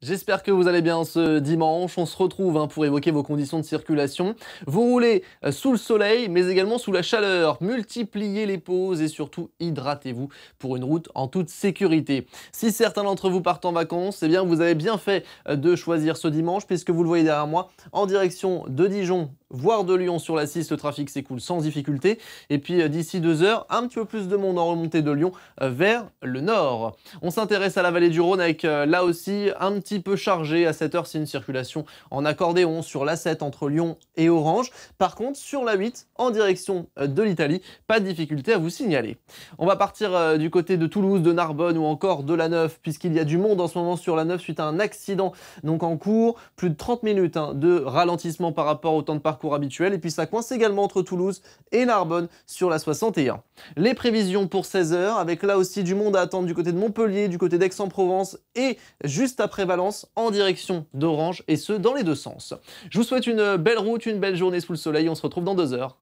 J'espère que vous allez bien ce dimanche. On se retrouve hein, pour évoquer vos conditions de circulation. Vous roulez euh, sous le soleil, mais également sous la chaleur. Multipliez les pauses et surtout hydratez-vous pour une route en toute sécurité. Si certains d'entre vous partent en vacances, eh bien vous avez bien fait euh, de choisir ce dimanche puisque vous le voyez derrière moi en direction de Dijon voire de Lyon sur la 6, le trafic s'écoule sans difficulté. Et puis euh, d'ici deux heures, un petit peu plus de monde en remontée de Lyon euh, vers le nord. On s'intéresse à la vallée du Rhône avec euh, là aussi un petit peu chargé. À 7 heure, c'est une circulation en accordéon sur la 7 entre Lyon et Orange. Par contre, sur la 8, en direction de l'Italie, pas de difficulté à vous signaler. On va partir du côté de Toulouse, de Narbonne ou encore de la 9, puisqu'il y a du monde en ce moment sur la 9 suite à un accident donc en cours. Plus de 30 minutes hein, de ralentissement par rapport au temps de parcours habituel. Et puis ça coince également entre Toulouse et Narbonne sur la 61. Les prévisions pour 16 h avec là aussi du monde à attendre du côté de Montpellier, du côté d'Aix-en-Provence et juste après Valence en direction d'Orange et ce dans les deux sens. Je vous souhaite une belle route, une belle journée sous le soleil. On se retrouve dans deux heures.